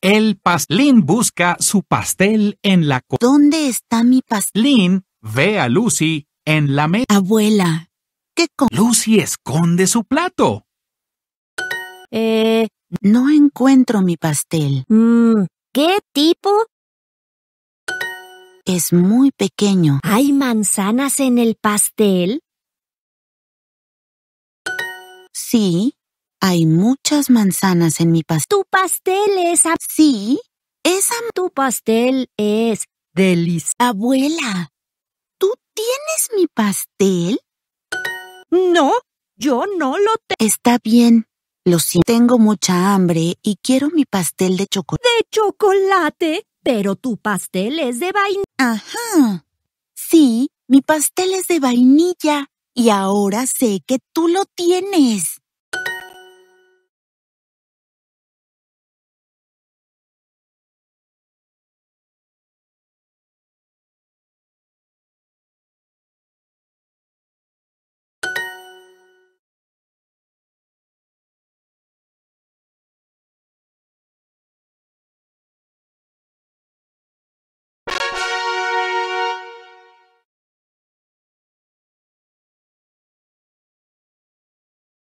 El paslín busca su pastel en la... ¿Dónde está mi pastel? ve a Lucy en la mesa. Abuela, ¿qué con... Lucy esconde su plato. Eh... No encuentro mi pastel. Mm, ¿Qué tipo? Es muy pequeño. ¿Hay manzanas en el pastel? Sí, hay muchas manzanas en mi pastel. ¡Tu pastel es... así, sí, Tu pastel es... Deliciosa. Abuela, ¿tú tienes mi pastel? No, yo no lo tengo. Está bien. Lo siento. Tengo mucha hambre y quiero mi pastel de chocolate. ¿De chocolate? Pero tu pastel es de vainilla. Ajá. Sí, mi pastel es de vainilla. Y ahora sé que tú lo tienes.